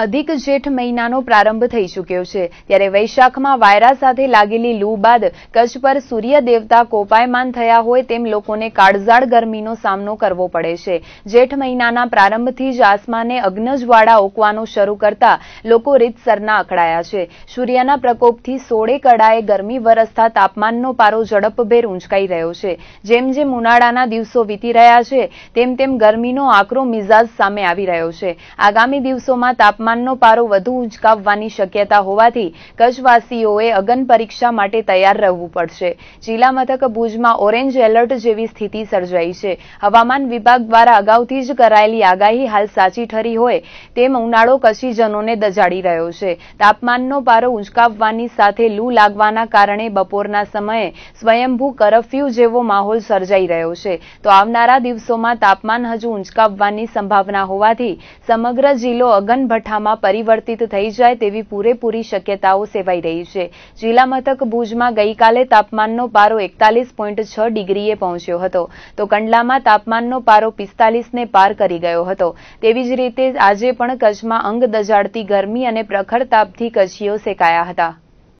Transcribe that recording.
અધિક જેઠ મહિનાનો પ્રારંભ થઈ ચૂક્યો છે ત્યારે વૈશાખમાં વાયરા સાથે લાગેલી લૂ બાદ કચ્છ પર સૂર્ય દેવતા કોપાયમાન થયા હોય તેમ લોકોને કાળઝાળ ગરમીનો સામનો કરવો પડે છે જેઠ મહિનાના પ્રારંભથી જ આસમાને અગ્નજવાળા ઓકવાનું શરૂ કરતા લોકો રીતસરના અકળાયા છે સૂર્યના પ્રકોપથી સોળે કડાએ ગરમી વરસતા તાપમાનનો પારો ઝડપભેર ઊંચકાઈ રહ્યો છે જેમ જેમ ઉનાળાના દિવસો વીતી રહ્યા છે તેમ તેમ ગરમીનો આકરો મિજાજ સામે આવી રહ્યો છે આગામી દિવસોમાં તાપમાન તાપમાનનો પારો વધુ ઉંચકાવવાની શક્યતા હોવાથી કચ્છવાસીઓએ અગન પરીક્ષા માટે તૈયાર રહેવું પડશે જિલ્લા મથક ભુજમાં ઓરેન્જ એલર્ટ જેવી સ્થિતિ સર્જાઈ છે હવામાન વિભાગ દ્વારા અગાઉથી જ કરાયેલી આગાહી હાલ સાચી ઠરી હોય તેમ ઉનાળો કચ્છીજનોને દજાડી રહ્યો છે તાપમાનનો પારો ઉંચકાવવાની સાથે લૂ લાગવાના કારણે બપોરના સમયે સ્વયંભૂ કરફ્યુ જેવો માહોલ સર્જાઈ રહ્યો છે તો આવનારા દિવસોમાં તાપમાન હજુ ઉંચકાવવાની સંભાવના હોવાથી સમગ્ર જિલ્લો અગનભઠ્ઠા જથ્થામાં પરિવર્તિત થઈ જાય તેવી પૂરેપૂરી શક્યતાઓ સેવાઈ રહી છે જિલ્લા મથક ભુજમાં ગઈકાલે તાપમાનનો પારો એકતાલીસ પોઈન્ટ છ ડિગ્રીએ પહોંચ્યો હતો તો કંડલામાં તાપમાનનો પારો પિસ્તાલીસને પાર કરી ગયો હતો તેવી જ રીતે આજે પણ કચ્છમાં અંગ દજાડતી ગરમી અને પ્રખર તાપથી કચ્છીઓ સેકાયા હતા